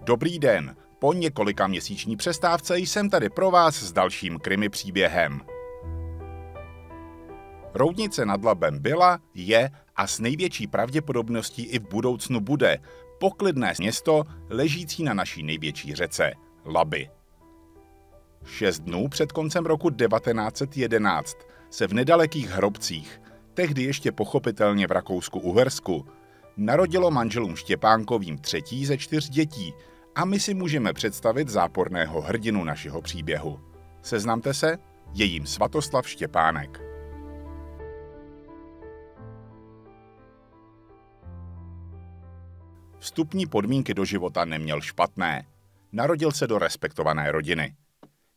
Dobrý den. Po několika měsíční přestávce jsem tady pro vás s dalším krimi příběhem. Roudnice nad Labem byla, je a s největší pravděpodobností i v budoucnu bude poklidné město ležící na naší největší řece, Laby. Šest dnů před koncem roku 1911 se v nedalekých hrobcích, tehdy ještě pochopitelně v Rakousku-Uhersku, narodilo manželům Štěpánkovým třetí ze čtyř dětí a my si můžeme představit záporného hrdinu našeho příběhu. Seznamte se, je jim Svatoslav Štěpánek. Vstupní podmínky do života neměl špatné. Narodil se do respektované rodiny.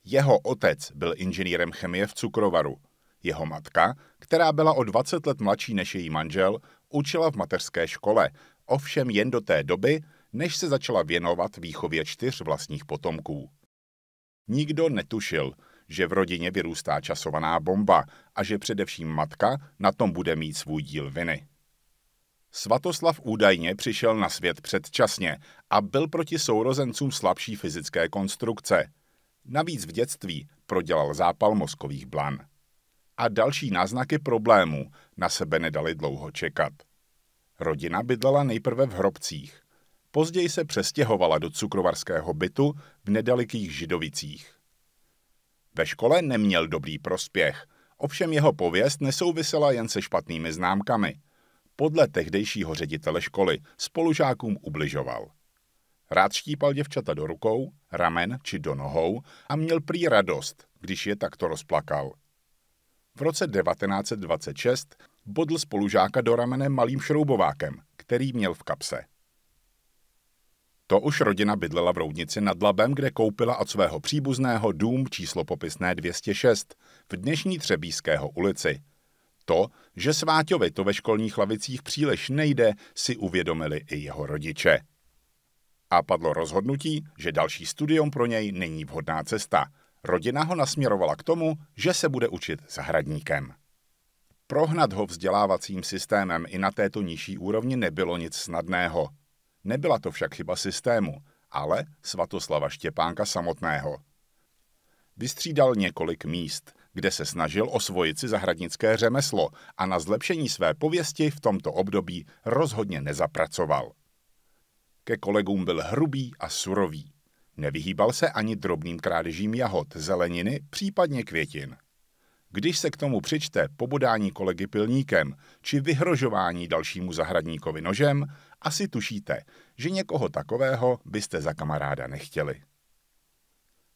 Jeho otec byl inženýrem chemie v cukrovaru jeho matka, která byla o 20 let mladší než její manžel, učila v mateřské škole, ovšem jen do té doby, než se začala věnovat výchově čtyř vlastních potomků. Nikdo netušil, že v rodině vyrůstá časovaná bomba a že především matka na tom bude mít svůj díl viny. Svatoslav údajně přišel na svět předčasně a byl proti sourozencům slabší fyzické konstrukce. Navíc v dětství prodělal zápal mozkových blan a další náznaky problémů na sebe nedali dlouho čekat. Rodina bydlela nejprve v Hrobcích. Později se přestěhovala do cukrovarského bytu v nedalekých Židovicích. Ve škole neměl dobrý prospěch, ovšem jeho pověst nesouvisela jen se špatnými známkami. Podle tehdejšího ředitele školy spolužákům ubližoval. Rád štípal děvčata do rukou, ramen či do nohou a měl prý radost, když je takto rozplakal – v roce 1926 bodl spolužáka do ramene malým šroubovákem, který měl v kapse. To už rodina bydlela v Roudnici nad Labem, kde koupila od svého příbuzného dům číslo popisné 206 v dnešní Třebíského ulici. To, že Sváťovi to ve školních lavicích příliš nejde, si uvědomili i jeho rodiče. A padlo rozhodnutí, že další studium pro něj není vhodná cesta – Rodina ho nasměrovala k tomu, že se bude učit zahradníkem. Prohnat ho vzdělávacím systémem i na této nižší úrovni nebylo nic snadného. Nebyla to však chyba systému, ale Svatoslava Štěpánka samotného. Vystřídal několik míst, kde se snažil osvojit si zahradnické řemeslo a na zlepšení své pověsti v tomto období rozhodně nezapracoval. Ke kolegům byl hrubý a surový. Nevyhýbal se ani drobným krádežím jahod, zeleniny, případně květin. Když se k tomu přičte pobodání kolegy pilníkem či vyhrožování dalšímu zahradníkovi nožem, asi tušíte, že někoho takového byste za kamaráda nechtěli.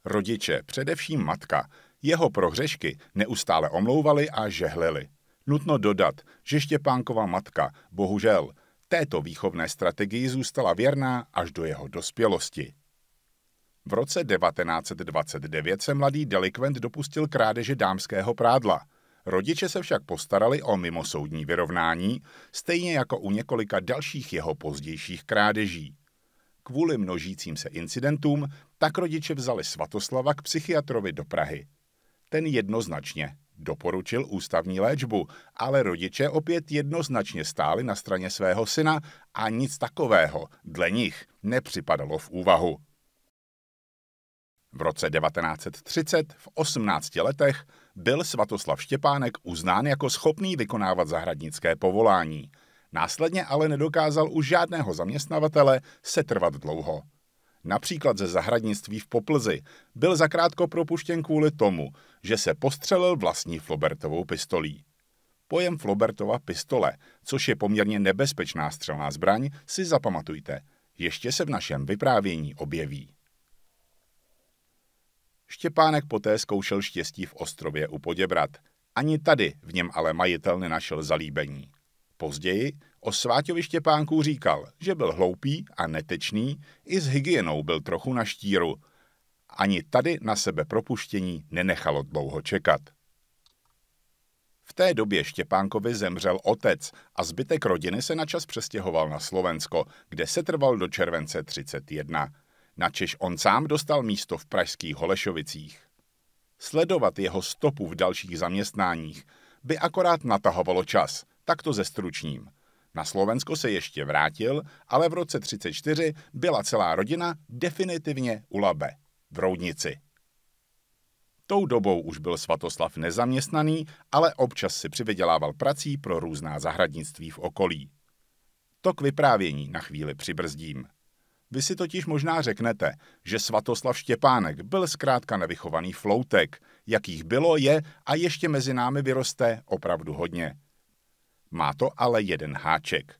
Rodiče, především matka, jeho prohřešky neustále omlouvali a žehlili. Nutno dodat, že Štěpánkova matka, bohužel, této výchovné strategii zůstala věrná až do jeho dospělosti. V roce 1929 se mladý delikvent dopustil krádeže dámského prádla. Rodiče se však postarali o mimosoudní vyrovnání, stejně jako u několika dalších jeho pozdějších krádeží. Kvůli množícím se incidentům tak rodiče vzali Svatoslava k psychiatrovi do Prahy. Ten jednoznačně doporučil ústavní léčbu, ale rodiče opět jednoznačně stáli na straně svého syna a nic takového dle nich nepřipadalo v úvahu. V roce 1930 v 18 letech byl Svatoslav Štěpánek uznán jako schopný vykonávat zahradnické povolání. Následně ale nedokázal u žádného zaměstnavatele setrvat dlouho. Například ze zahradnictví v Poplzi byl zakrátko propuštěn kvůli tomu, že se postřelil vlastní Flobertovou pistolí. Pojem Flobertova pistole, což je poměrně nebezpečná střelná zbraň, si zapamatujte. Ještě se v našem vyprávění objeví. Štěpánek poté zkoušel štěstí v Ostrově u Poděbrat. Ani tady v něm ale majitel nenašel zalíbení. Později o Sváťovi Štěpánku říkal, že byl hloupý a netečný, i s hygienou byl trochu na štíru. Ani tady na sebe propuštění nenechalo dlouho čekat. V té době Štěpánkovi zemřel otec a zbytek rodiny se načas přestěhoval na Slovensko, kde se trval do července 31 načež on sám dostal místo v pražských Holešovicích. Sledovat jeho stopu v dalších zaměstnáních by akorát natahovalo čas, takto ze stručním. Na Slovensko se ještě vrátil, ale v roce 34 byla celá rodina definitivně u Labe, v Roudnici. Tou dobou už byl Svatoslav nezaměstnaný, ale občas si přivydělával prací pro různá zahradnictví v okolí. To k vyprávění na chvíli přibrzdím. Vy si totiž možná řeknete, že Svatoslav Štěpánek byl zkrátka nevychovaný floutek. Jakých bylo, je a ještě mezi námi vyroste opravdu hodně. Má to ale jeden háček.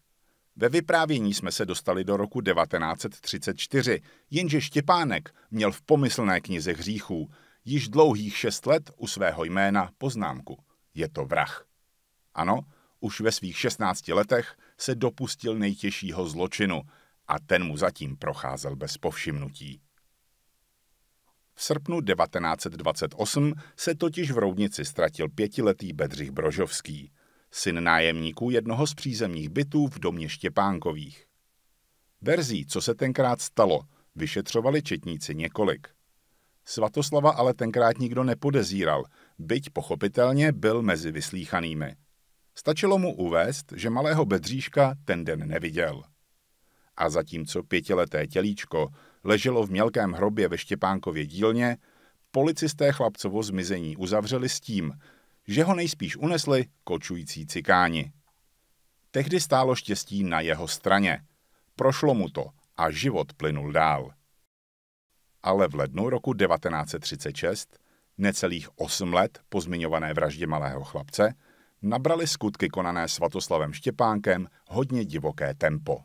Ve vyprávění jsme se dostali do roku 1934, jenže Štěpánek měl v pomyslné knize hříchů již dlouhých šest let u svého jména poznámku. Je to vrah. Ano, už ve svých 16 letech se dopustil nejtěžšího zločinu – a ten mu zatím procházel bez povšimnutí. V srpnu 1928 se totiž v Roudnici ztratil pětiletý Bedřich Brožovský, syn nájemníků jednoho z přízemních bytů v domě Štěpánkových. Verzí, co se tenkrát stalo, vyšetřovali četníci několik. Svatoslava ale tenkrát nikdo nepodezíral, byť pochopitelně byl mezi vyslíchanými. Stačilo mu uvést, že malého Bedříška ten den neviděl a zatímco pětileté tělíčko leželo v mělkém hrobě ve Štěpánkově dílně, policisté chlapcovo zmizení uzavřeli s tím, že ho nejspíš unesli kočující cikáni. Tehdy stálo štěstí na jeho straně. Prošlo mu to a život plynul dál. Ale v lednu roku 1936, necelých 8 let po zmiňované vraždě malého chlapce, nabrali skutky konané Svatoslavem Štěpánkem hodně divoké tempo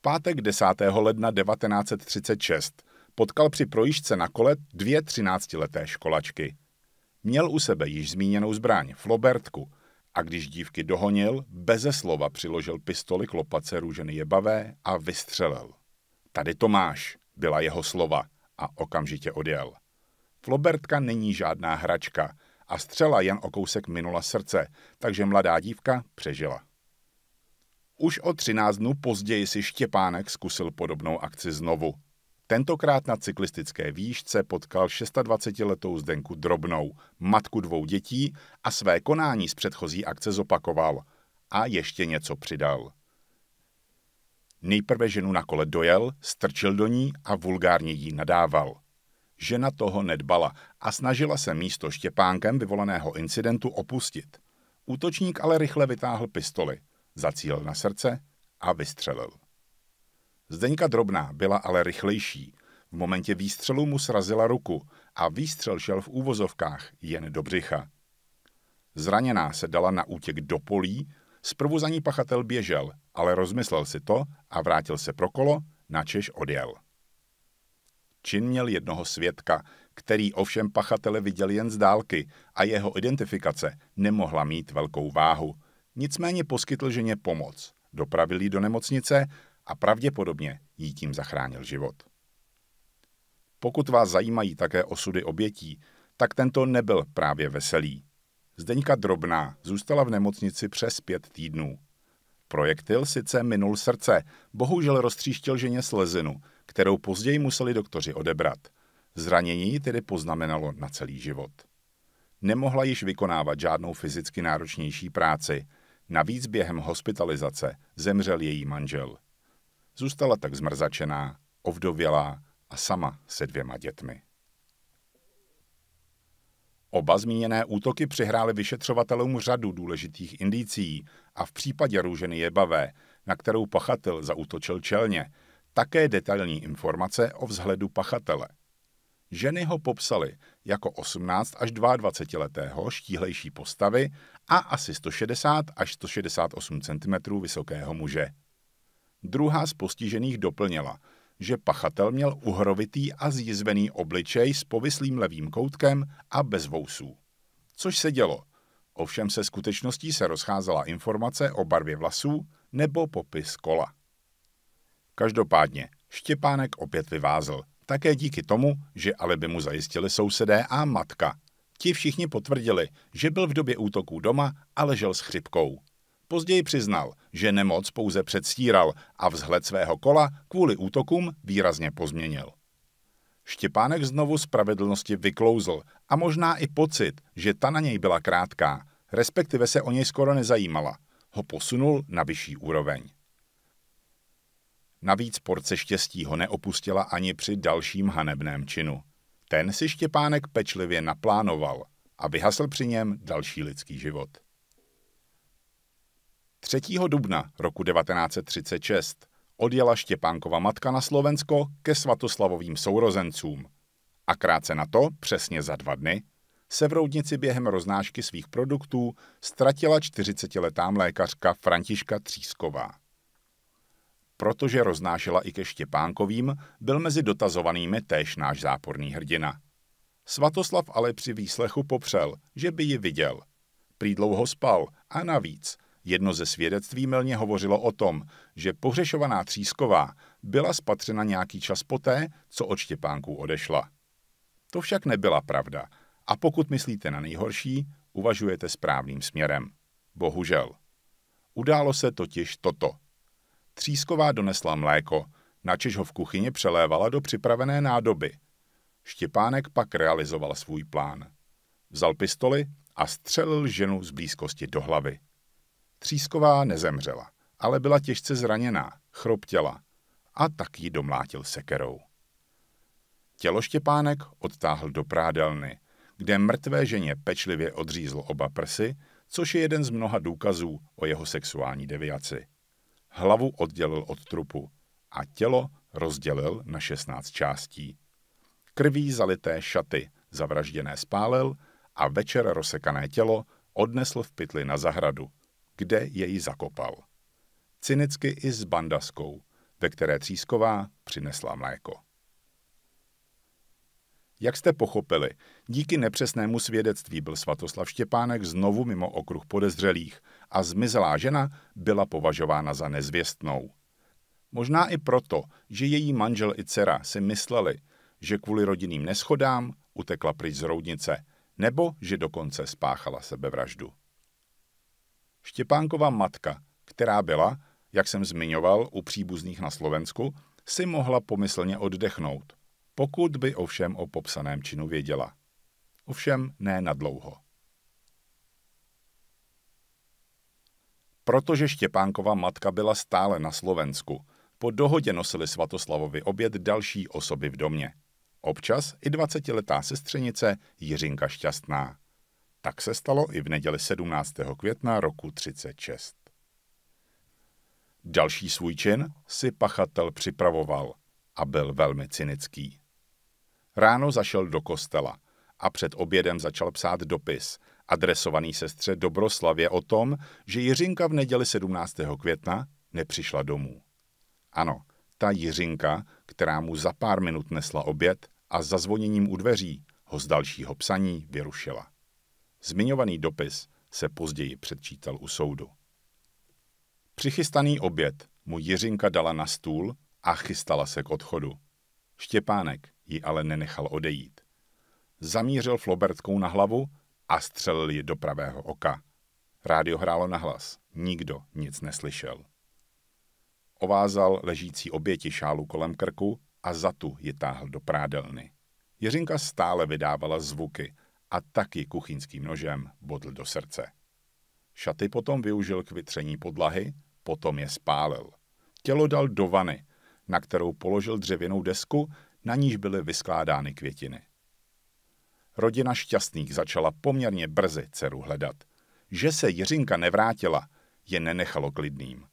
pátek 10. ledna 1936 potkal při projížďce na kole dvě třináctileté školačky. Měl u sebe již zmíněnou zbraň, flobertku, a když dívky dohonil, beze slova přiložil pistoli k lopatce růženy jebavé a vystřelil. Tady to máš, byla jeho slova a okamžitě odjel. Flobertka není žádná hračka a střela jen o kousek minula srdce, takže mladá dívka přežila. Už o 13 dnů později si Štěpánek zkusil podobnou akci znovu. Tentokrát na cyklistické výšce potkal 26-letou Zdenku Drobnou, matku dvou dětí a své konání z předchozí akce zopakoval a ještě něco přidal. Nejprve ženu na kole dojel, strčil do ní a vulgárně jí nadával. Žena toho nedbala a snažila se místo Štěpánkem vyvolaného incidentu opustit. Útočník ale rychle vytáhl pistoli – zacílil na srdce a vystřelil. Zdeňka Drobná byla ale rychlejší. V momentě výstřelu mu srazila ruku a výstřel šel v úvozovkách jen do břicha. Zraněná se dala na útěk do polí, zprvu za ní pachatel běžel, ale rozmyslel si to a vrátil se pro kolo, načež odjel. Čin měl jednoho svědka, který ovšem pachatele viděl jen z dálky a jeho identifikace nemohla mít velkou váhu – Nicméně poskytl ženě pomoc, dopravil ji do nemocnice a pravděpodobně jí tím zachránil život. Pokud vás zajímají také osudy obětí, tak tento nebyl právě veselý. Zdeňka Drobná zůstala v nemocnici přes pět týdnů. Projektil sice minul srdce, bohužel roztříštil ženě slezinu, kterou později museli doktoři odebrat. Zranění tedy poznamenalo na celý život. Nemohla již vykonávat žádnou fyzicky náročnější práci – Navíc během hospitalizace zemřel její manžel. Zůstala tak zmrzačená, ovdovělá a sama se dvěma dětmi. Oba zmíněné útoky přihrály vyšetřovatelům řadu důležitých indicí a v případě Růženy Jebavé, na kterou pachatel zautočil čelně, také detailní informace o vzhledu pachatele. Ženy ho popsali jako 18 až 22 letého štíhlejší postavy a asi 160 až 168 cm vysokého muže. Druhá z postižených doplnila, že pachatel měl uhrovitý a zjizvený obličej s povislým levým koutkem a bez vousů. Což se dělo. Ovšem se skutečností se rozcházela informace o barvě vlasů nebo popis kola. Každopádně Štěpánek opět vyvázl – také díky tomu, že ale by mu zajistili sousedé a matka. Ti všichni potvrdili, že byl v době útoků doma a ležel s chřipkou. Později přiznal, že nemoc pouze předstíral a vzhled svého kola kvůli útokům výrazně pozměnil. Štěpánek znovu spravedlnosti vyklouzl a možná i pocit, že ta na něj byla krátká, respektive se o něj skoro nezajímala, ho posunul na vyšší úroveň. Navíc porce štěstí ho neopustila ani při dalším hanebném činu. Ten si Štěpánek pečlivě naplánoval a vyhasl při něm další lidský život. 3. dubna roku 1936 odjela Štěpánkova matka na Slovensko ke svatoslavovým sourozencům. A krátce na to, přesně za dva dny, se v Roudnici během roznášky svých produktů ztratila 40-letá mlékařka Františka Třísková. Protože roznášela i ke Štěpánkovým, byl mezi dotazovanými též náš záporný hrdina. Svatoslav ale při výslechu popřel, že by ji viděl. Prý dlouho spal a navíc jedno ze svědectví milně hovořilo o tom, že pohřešovaná Třísková byla spatřena nějaký čas poté, co od Štěpánků odešla. To však nebyla pravda a pokud myslíte na nejhorší, uvažujete správným směrem. Bohužel. Událo se totiž toto. Třísková donesla mléko, načež ho v kuchyni přelévala do připravené nádoby. Štěpánek pak realizoval svůj plán. Vzal pistoli a střelil ženu z blízkosti do hlavy. Třísková nezemřela, ale byla těžce zraněná, chroptěla a tak ji domlátil sekerou. Tělo Štěpánek odtáhl do prádelny, kde mrtvé ženě pečlivě odřízl oba prsy, což je jeden z mnoha důkazů o jeho sexuální deviaci hlavu oddělil od trupu a tělo rozdělil na 16 částí. Krví zalité šaty zavražděné spálil a večer rozsekané tělo odnesl v pytli na zahradu, kde jej zakopal. Cynicky i s bandaskou, ve které Třísková přinesla mléko. Jak jste pochopili, díky nepřesnému svědectví byl Svatoslav Štěpánek znovu mimo okruh podezřelých – a zmizelá žena byla považována za nezvěstnou. Možná i proto, že její manžel i dcera si mysleli, že kvůli rodinným neschodám utekla pryč z roudnice, nebo že dokonce spáchala sebevraždu. Štěpánkova matka, která byla, jak jsem zmiňoval, u příbuzných na Slovensku, si mohla pomyslně oddechnout, pokud by ovšem o popsaném činu věděla. Ovšem ne na dlouho. Protože Štěpánkova matka byla stále na Slovensku, po dohodě nosili Svatoslavovi oběd další osoby v domě. Občas i 20-letá sestřenice Jiřinka Šťastná. Tak se stalo i v neděli 17. května roku 36. Další svůj čin si pachatel připravoval a byl velmi cynický. Ráno zašel do kostela a před obědem začal psát dopis, adresovaný sestře Dobroslavě o tom, že Jiřinka v neděli 17. května nepřišla domů. Ano, ta Jiřinka, která mu za pár minut nesla oběd a zvoněním u dveří ho z dalšího psaní vyrušila. Zmiňovaný dopis se později předčítal u soudu. Přichystaný oběd mu Jiřinka dala na stůl a chystala se k odchodu. Štěpánek ji ale nenechal odejít. Zamířil Flobertkou na hlavu a střelil ji do pravého oka. Rádio hrálo na hlas. Nikdo nic neslyšel. Ovázal ležící oběti šálu kolem krku a za tu ji táhl do prádelny. Jeřinka stále vydávala zvuky a taky kuchyňským nožem bodl do srdce. Šaty potom využil k vytření podlahy, potom je spálil. Tělo dal do vany, na kterou položil dřevěnou desku, na níž byly vyskládány květiny. Rodina šťastných začala poměrně brzy dceru hledat. Že se Jiřinka nevrátila, je nenechalo klidným.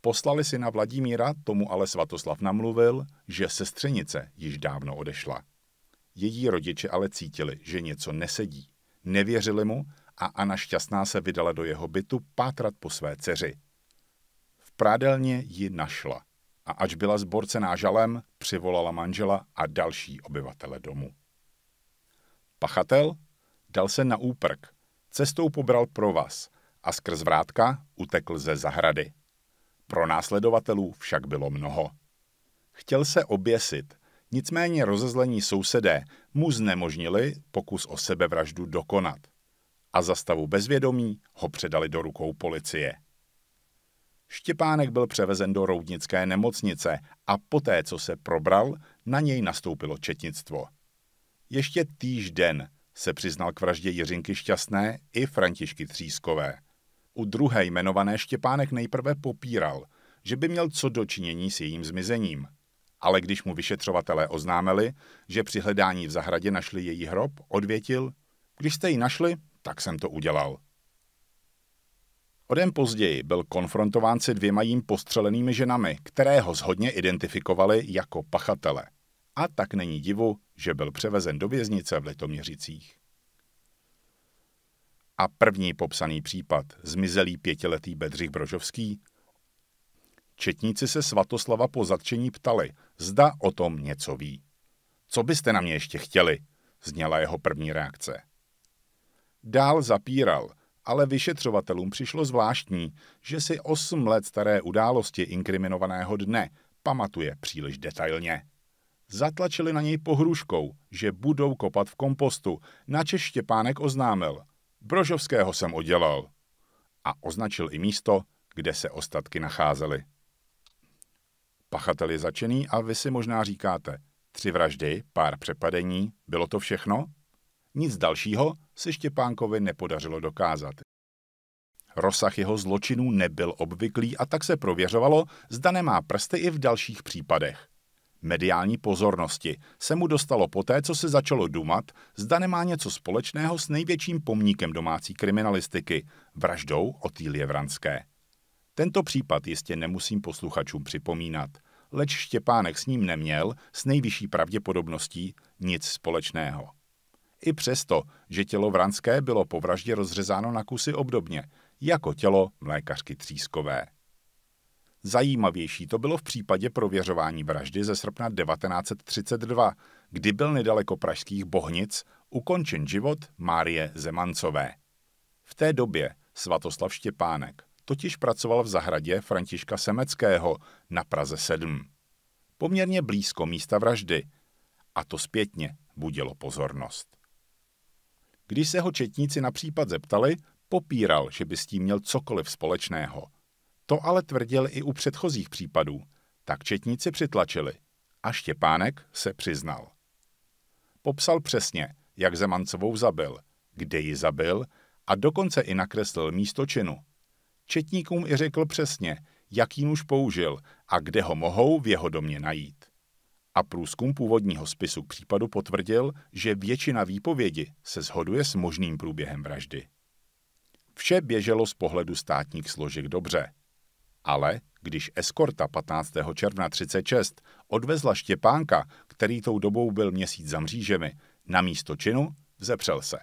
Poslali si na Vladimíra, tomu ale Svatoslav namluvil, že sestřenice již dávno odešla. Její rodiče ale cítili, že něco nesedí. Nevěřili mu a Anna Šťastná se vydala do jeho bytu pátrat po své dceři. V prádelně ji našla a ač byla zborcená žalem, přivolala manžela a další obyvatele domu. Pachatel dal se na úprk, cestou pobral provaz a skrz vrátka utekl ze zahrady. Pro následovatelů však bylo mnoho. Chtěl se oběsit, nicméně rozezlení sousedé mu znemožnili pokus o sebevraždu dokonat a za stavu bezvědomí ho předali do rukou policie. Štěpánek byl převezen do roudnické nemocnice a poté, co se probral, na něj nastoupilo četnictvo – ještě týžden se přiznal k vraždě Jiřinky Šťastné i Františky Třískové. U druhé jmenované Štěpánek nejprve popíral, že by měl co dočinění s jejím zmizením. Ale když mu vyšetřovatelé oznámili, že při hledání v zahradě našli její hrob, odvětil, když jste ji našli, tak jsem to udělal. Odem později byl konfrontován se dvěma jím postřelenými ženami, které ho zhodně identifikovali jako pachatele – a tak není divu, že byl převezen do věznice v Litoměřicích. A první popsaný případ, zmizelý pětiletý Bedřich Brožovský, Četníci se Svatoslava po zatčení ptali, zda o tom něco ví. Co byste na mě ještě chtěli? zněla jeho první reakce. Dál zapíral, ale vyšetřovatelům přišlo zvláštní, že si osm let staré události inkriminovaného dne pamatuje příliš detailně. Zatlačili na něj pohruškou, že budou kopat v kompostu. Na Štěpánek oznámil. Brožovského jsem udělal. A označil i místo, kde se ostatky nacházely. Pachatel je začený a vy si možná říkáte, tři vraždy, pár přepadení, bylo to všechno? Nic dalšího se Štěpánkovi nepodařilo dokázat. Rozsah jeho zločinů nebyl obvyklý a tak se prověřovalo, zda nemá prsty i v dalších případech. Mediální pozornosti se mu dostalo poté, co se začalo dumat, zda nemá něco společného s největším pomníkem domácí kriminalistiky, vraždou Otýlie Vranské. Tento případ jistě nemusím posluchačům připomínat, leč Štěpánek s ním neměl s nejvyšší pravděpodobností nic společného. I přesto, že tělo Vranské bylo po vraždě rozřezáno na kusy obdobně, jako tělo mlékařky Třískové. Zajímavější to bylo v případě prověřování vraždy ze srpna 1932, kdy byl nedaleko pražských Bohnic ukončen život Márie Zemancové. V té době Svatoslav Štěpánek totiž pracoval v zahradě Františka Semeckého na Praze 7. Poměrně blízko místa vraždy. A to zpětně budilo pozornost. Když se ho četníci na případ zeptali, popíral, že by s tím měl cokoliv společného – to ale tvrdil i u předchozích případů, tak četníci přitlačili a Štěpánek se přiznal. Popsal přesně, jak Zemancovou zabil, kde ji zabil a dokonce i nakreslil místo činu. Četníkům i řekl přesně, jaký nůž použil a kde ho mohou v jeho domě najít. A průzkum původního spisu k případu potvrdil, že většina výpovědi se shoduje s možným průběhem vraždy. Vše běželo z pohledu státních složek dobře – ale když eskorta 15. června 36 odvezla Štěpánka, který tou dobou byl měsíc za mřížemi, na místo činu, zepřel se.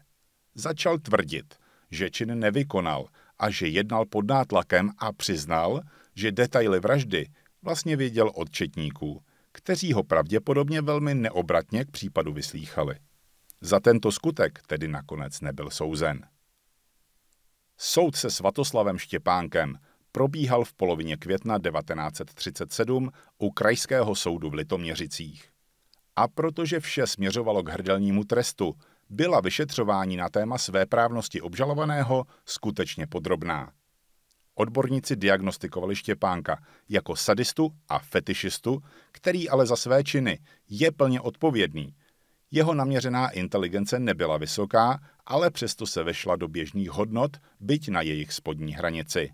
Začal tvrdit, že čin nevykonal a že jednal pod nátlakem a přiznal, že detaily vraždy vlastně věděl od četníků, kteří ho pravděpodobně velmi neobratně k případu vyslýchali. Za tento skutek tedy nakonec nebyl souzen. Soud se Svatoslavem Štěpánkem probíhal v polovině května 1937 u Krajského soudu v Litoměřicích. A protože vše směřovalo k hrdelnímu trestu, byla vyšetřování na téma své právnosti obžalovaného skutečně podrobná. Odborníci diagnostikovali Štěpánka jako sadistu a fetišistu, který ale za své činy je plně odpovědný. Jeho naměřená inteligence nebyla vysoká, ale přesto se vešla do běžných hodnot, byť na jejich spodní hranici.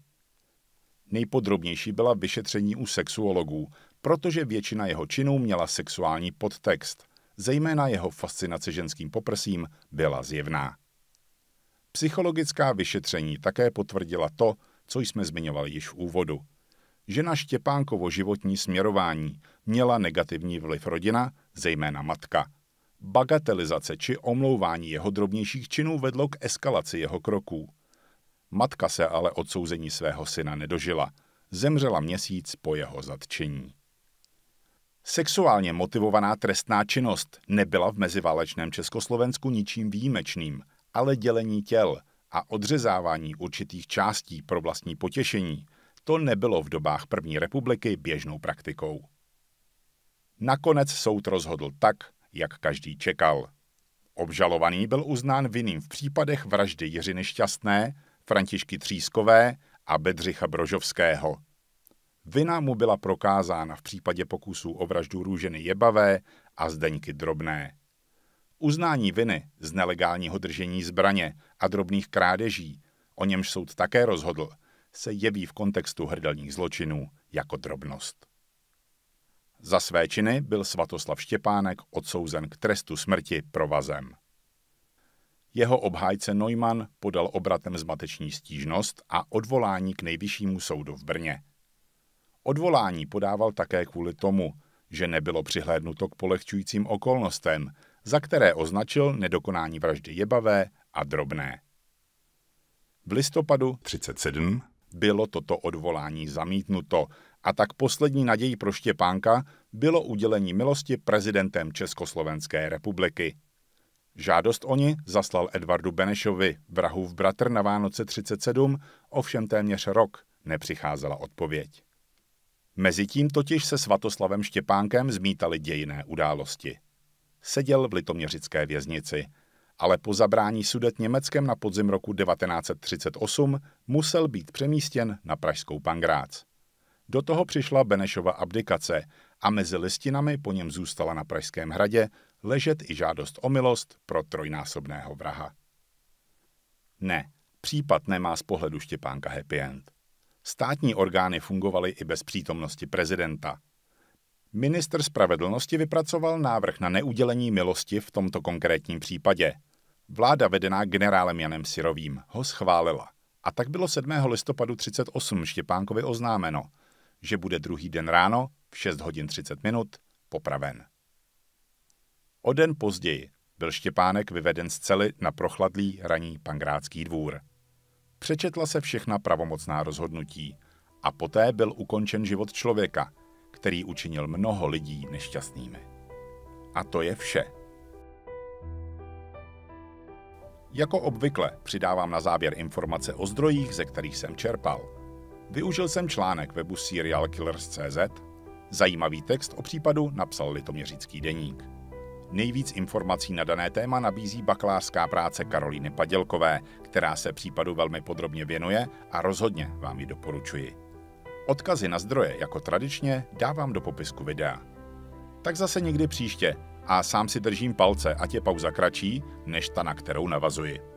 Nejpodrobnější byla vyšetření u sexuologů, protože většina jeho činů měla sexuální podtext. Zejména jeho fascinace ženským poprsím byla zjevná. Psychologická vyšetření také potvrdila to, co jsme zmiňovali již v úvodu. Žena Štěpánkovo životní směrování měla negativní vliv rodina, zejména matka. Bagatelizace či omlouvání jeho drobnějších činů vedlo k eskalaci jeho kroků. Matka se ale odsouzení svého syna nedožila. Zemřela měsíc po jeho zatčení. Sexuálně motivovaná trestná činnost nebyla v meziválečném Československu ničím výjimečným, ale dělení těl a odřezávání určitých částí pro vlastní potěšení, to nebylo v dobách první republiky běžnou praktikou. Nakonec soud rozhodl tak, jak každý čekal. Obžalovaný byl uznán vinným v případech vraždy Jiřiny Šťastné, Františky Třískové a Bedřicha Brožovského. Vina mu byla prokázána v případě pokusů o vraždu Růženy Jebavé a Zdeňky Drobné. Uznání viny z nelegálního držení zbraně a drobných krádeží, o němž soud také rozhodl, se jeví v kontextu hrdelních zločinů jako drobnost. Za své činy byl Svatoslav Štěpánek odsouzen k trestu smrti provazem. Jeho obhájce Neumann podal obratem zmateční stížnost a odvolání k nejvyššímu soudu v Brně. Odvolání podával také kvůli tomu, že nebylo přihlédnuto k polehčujícím okolnostem, za které označil nedokonání vraždy jebavé a drobné. V listopadu 37 bylo toto odvolání zamítnuto a tak poslední naději pro Štěpánka bylo udělení milosti prezidentem Československé republiky. Žádost o ni zaslal Edvardu Benešovi, vrahu v bratr na Vánoce 37, ovšem téměř rok nepřicházela odpověď. Mezitím totiž se Svatoslavem Štěpánkem zmítaly dějiné události. Seděl v litoměřické věznici, ale po zabrání sudet Německem na podzim roku 1938 musel být přemístěn na pražskou Pangrác. Do toho přišla Benešova abdikace a mezi listinami po něm zůstala na Pražském hradě ležet i žádost o milost pro trojnásobného vraha. Ne, případ nemá z pohledu Štěpánka happy end. Státní orgány fungovaly i bez přítomnosti prezidenta. Minister spravedlnosti vypracoval návrh na neudělení milosti v tomto konkrétním případě. Vláda vedená generálem Janem Sirovým ho schválila. A tak bylo 7. listopadu 38 Štěpánkovi oznámeno, že bude druhý den ráno v 6 hodin 30 minut popraven. O den později byl Štěpánek vyveden z cely na prochladlý raní pangrácký dvůr. Přečetla se všechna pravomocná rozhodnutí a poté byl ukončen život člověka, který učinil mnoho lidí nešťastnými. A to je vše. Jako obvykle přidávám na závěr informace o zdrojích, ze kterých jsem čerpal. Využil jsem článek webu serialkillers.cz, zajímavý text o případu napsal Litoměřický deník. Nejvíc informací na dané téma nabízí bakalářská práce Karolíny Padělkové, která se případu velmi podrobně věnuje a rozhodně vám ji doporučuji. Odkazy na zdroje, jako tradičně, dávám do popisku videa. Tak zase někdy příště a sám si držím palce, ať je pauza kratší, než ta, na kterou navazuji.